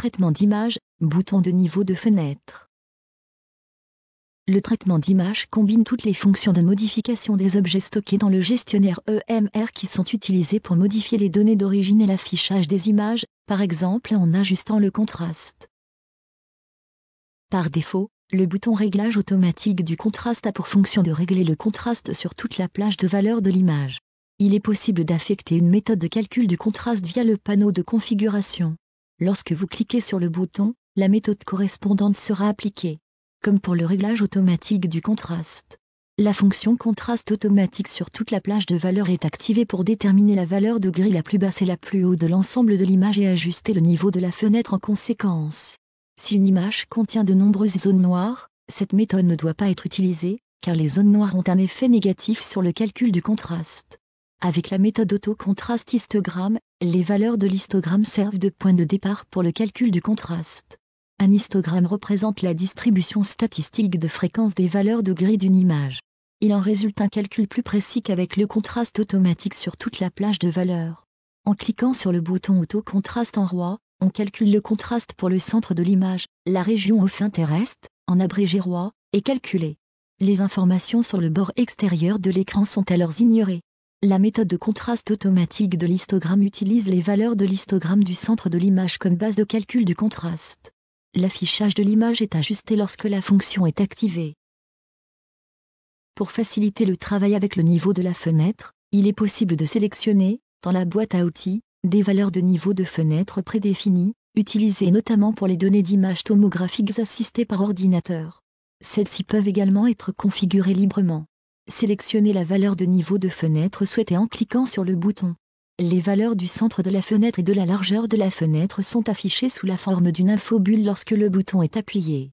traitement d'image, bouton de niveau de fenêtre. Le traitement d'image combine toutes les fonctions de modification des objets stockés dans le gestionnaire EMR qui sont utilisées pour modifier les données d'origine et l'affichage des images, par exemple en ajustant le contraste. Par défaut, le bouton réglage automatique du contraste a pour fonction de régler le contraste sur toute la plage de valeur de l'image. Il est possible d'affecter une méthode de calcul du contraste via le panneau de configuration. Lorsque vous cliquez sur le bouton, la méthode correspondante sera appliquée. Comme pour le réglage automatique du contraste. La fonction contraste automatique sur toute la plage de valeur est activée pour déterminer la valeur de gris la plus basse et la plus haute de l'ensemble de l'image et ajuster le niveau de la fenêtre en conséquence. Si une image contient de nombreuses zones noires, cette méthode ne doit pas être utilisée, car les zones noires ont un effet négatif sur le calcul du contraste. Avec la méthode auto-contraste histogramme, les valeurs de l'histogramme servent de point de départ pour le calcul du contraste. Un histogramme représente la distribution statistique de fréquence des valeurs de gris d'une image. Il en résulte un calcul plus précis qu'avec le contraste automatique sur toute la plage de valeurs. En cliquant sur le bouton Auto-contraste en roi, on calcule le contraste pour le centre de l'image, la région au fin terrestre, en abrégé roi, et calculé. Les informations sur le bord extérieur de l'écran sont alors ignorées. La méthode de contraste automatique de l'histogramme utilise les valeurs de l'histogramme du centre de l'image comme base de calcul du contraste. L'affichage de l'image est ajusté lorsque la fonction est activée. Pour faciliter le travail avec le niveau de la fenêtre, il est possible de sélectionner, dans la boîte à outils, des valeurs de niveau de fenêtre prédéfinies, utilisées notamment pour les données d'images tomographiques assistées par ordinateur. Celles-ci peuvent également être configurées librement. Sélectionnez la valeur de niveau de fenêtre souhaitée en cliquant sur le bouton. Les valeurs du centre de la fenêtre et de la largeur de la fenêtre sont affichées sous la forme d'une infobulle lorsque le bouton est appuyé.